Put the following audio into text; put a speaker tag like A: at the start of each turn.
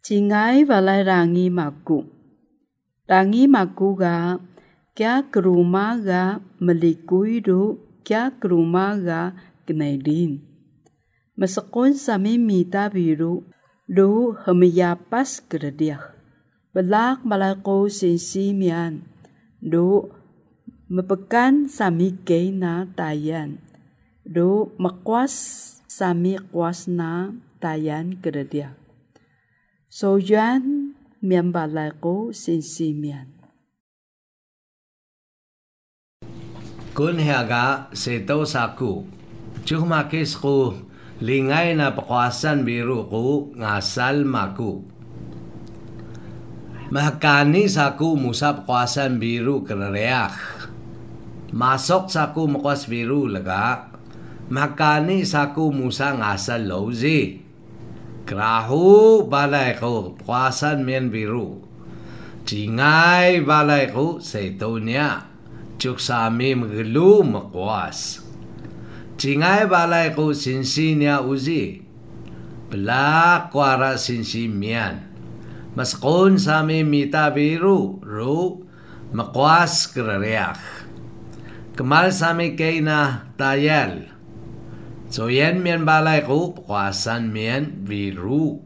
A: Chingai Valai Rangi Maku Rangi Maku ga Kya Kruma ga Melikui do Kya Kruma ga kenaidin. Masakun sami mita biru do hemiyapas kerediah. Belak malako sinsi mian do mepekan sami keina tayan do mekuas sami kwasna tayan kerediah. Soyan mian ko sin simian.
B: Kun aga se saku. sa ku lingai na pakwasan biru ku ngasal maku. makani saku musap kuasan biru kerereh, Masok saku mekuas biru lega. makani saku musa ngasal lauzi balai ku kuasan mien biru. Jingai ku seitunya. Cuk sami menggelu mekuas. Jingai sinsi sinsinya uzi. Belak kuara sinsi mian. Meskun sami mita biru. Ru mekuas kereriak. Kemal sami keina tayel.
A: 做燕面白糊，花生面微乳。